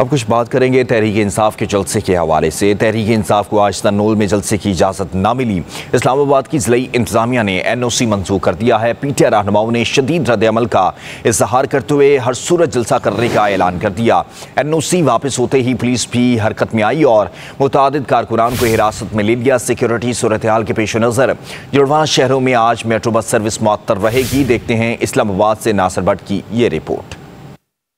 अब कुछ बात करेंगे तहरीक इंसाफ के जलसे के हवाले से तहरीक इंसाफ को आज तनोल में जलसे की इजाज़त ना मिली इस्लामाबाद की ज़िली इंतजामिया ने एन ओ सी मंजूर कर दिया है पी टी आई रहनुमाओं ने शदीद रद्दमल का इजहार करते हुए हर सूरत जलसा करने का ऐलान कर दिया एन ओ सी वापस होते ही पुलिस भी हरकत में आई और मुतद कारकुनान को हिरासत में ले लिया सिक्योरिटी सूरत हाल के पेश नज़र जुड़वा शहरों में आज मेट्रो बस सर्विस मअतर रहेगी देखते हैं इस्लामाबाद से नासर भट्ट की ये रिपोर्ट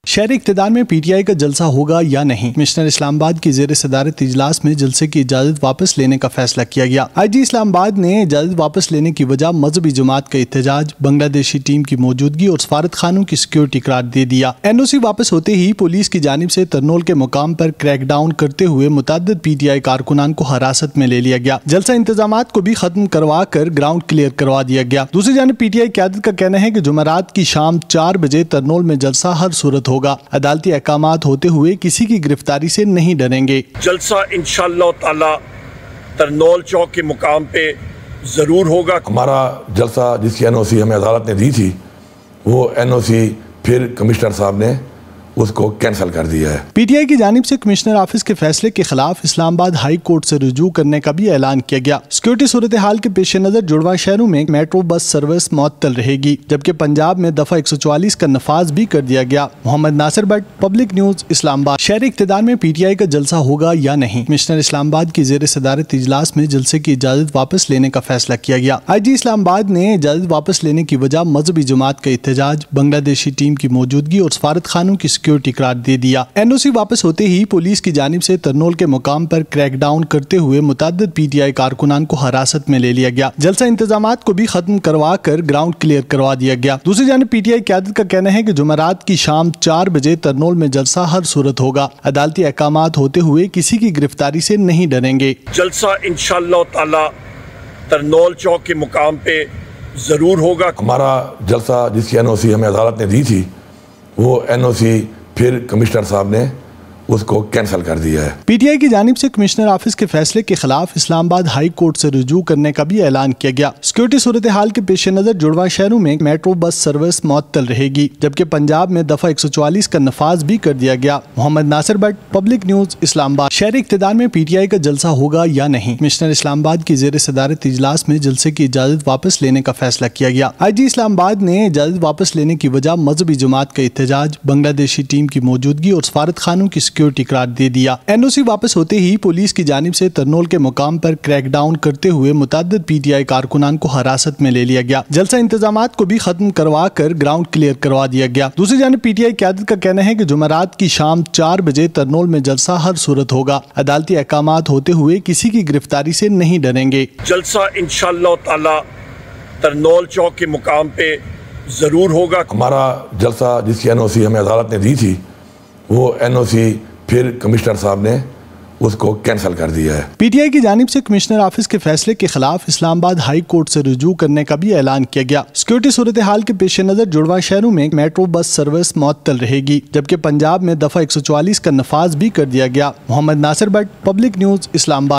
शहरी इकतदार में पीटीआई का जलसा होगा या नहीं कमिश्नर इस्लामाबाद की जेर सदारत इजलास में जलसे की इजाजत वापस लेने का फैसला किया गया आईजी इस्लामाबाद ने इजाजत वापस लेने की वजह मजहबी जमात का एहतजाज बांग्लादेशी टीम की मौजूदगी और सफारत खानों की सिक्योरिटी करार दे दिया एनओसी वापस होते ही पुलिस की जानब ऐसी तरनोल के मुकाम आरोप क्रैक डाउन करते हुए मुतद पी टी आई कारकुनान को हरासत में ले लिया गया जलसा इंतजाम को भी खत्म करवा कर ग्राउंड क्लियर करवा दिया गया दूसरी जानब पी टी आई क्यादत का कहना है की जुमेरात की शाम चार बजे तरनोल में जलसा हर सूरत होगा अदालती अहकाम होते हुए किसी की गिरफ्तारी से नहीं डरेंगे जलसा इन ताला तरनौल चौक के मुकाम पे ज़रूर होगा हमारा जलसा जिसकी एनओसी हमें अदालत ने दी थी वो एनओसी फिर कमिश्नर साहब ने उसको कैंसिल कर दिया है पीटीआई की जानब से कमिश्नर ऑफिस के फैसले के खिलाफ इस्लामाबाद हाई कोर्ट से रजू करने का भी ऐलान किया गया सिक्योरिटी सूरत हाल के पेश नजर जुड़वा शहरों में मेट्रो बस सर्विस मअतल रहेगी जबकि पंजाब में दफा एक सौ चवालीस का नफाज भी कर दिया गया मोहम्मद नासिर भट्ट पब्लिक न्यूज इस्लामाबाद शहरी इकतदार में पी टी आई का जलसा होगा या नहीं कमिश्नर इस्लामाबाद की जेर सदारत इजलास में जलसे की इजाजत वापस लेने का फैसला किया गया आई जी इस्लामाबाद ने इजाजत वापस लेने की वजह मजहबी जमात का एहतजाज बांग्लादेशी टीम की मौजूदगी और सफारत खानों की सिक्योरिटी करार दे दिया एनओसी वापस होते ही पुलिस की जानब से तरनोल के मुकाम पर डाउन करते हुए मुतद पीटीआई कारकुनान को हिरासत में ले लिया गया जलसा इंतजाम को भी खत्म करवा कर ग्राउंड क्लियर करवा दिया गया दूसरी जानब पीटीआई आदत का कहना है की जुमेरात की शाम चार बजे तरनोल में जलसा हर सूरत होगा अदालती अहकाम होते हुए किसी की गिरफ्तारी ऐसी नहीं डरेंगे जलसा इनशाला तरनोल चौक के मुकाम पे जरूर होगा हमारा जलसा जिसकी एनओसी हमें अदालत ने दी थी वो एनओसी फिर कमिश्नर साहब ने उसको कैंसिल कर दिया है पीटीआई की जानब ऐसी कमिश्नर ऑफिस के फैसले के खिलाफ इस्लामाबाद हाई कोर्ट ऐसी रजू करने का भी ऐलान किया गया सिक्योरिटी सूरत हाल के पेश नजर जुड़वा शहरों में मेट्रो बस सर्विस मअतल रहेगी जबकि पंजाब में दफा एक सौ चवालीस का नफाज भी कर दिया गया मोहम्मद नासिर भट्ट पब्लिक न्यूज इस्लामाबाद शहर इकतदार में पीटीआई का जलसा होगा या नहीं कमिश्नर इस्लामाबाद की जेर सदारत इजलास में जलसे की इजाजत वापस लेने का फैसला किया गया आई जी इस्लामाबाद ने इजाजत वापस लेने की वजह मजहबी जमात का एहतजाज बांग्लादेशी टीम की मौजूदगी और सफारत खानों की सिक्योरिटी करार दे दिया एनओसी वापस होते ही पुलिस की जानब ऐसी तरनोल के मुकाम आरोप क्रैकडाउन करते हुए मुतद पी टी आई कारकुनान को हरासत में ले लिया गया जलसा इंतजाम को भी खत्म करवा कर ग्राउंड क्लियर करवा दिया गया दूसरी जानब पी टी आई क्यादत का कहना है की जुमेरात की शाम चार बजे तरनोल में जलसा हर सूरत होगा अदालती अहकाम होते हुए किसी की गिरफ्तारी ऐसी नहीं डरेंगे जलसा इनशाला तरनोल चौक के मुकाम पे ज़रूर होगा हमारा जलसा जिसकी एनओसी हमें अदालत ने दी थी वो एनओसी फिर कमिश्नर साहब ने उसको कैंसिल कर दिया है पीटीआई की जानब से कमिश्नर ऑफिस के फैसले के खिलाफ इस्लामाबाद हाई कोर्ट से रजू करने का भी ऐलान किया गया सिक्योरिटी सूरत हाल के पेश नज़र जुड़वा शहरों में मेट्रो बस सर्विस मअतल रहेगी जबकि पंजाब में दफा एक सौ का नफाज भी कर दिया गया मोहम्मद नासिर भट्ट पब्लिक न्यूज इस्लामाबाद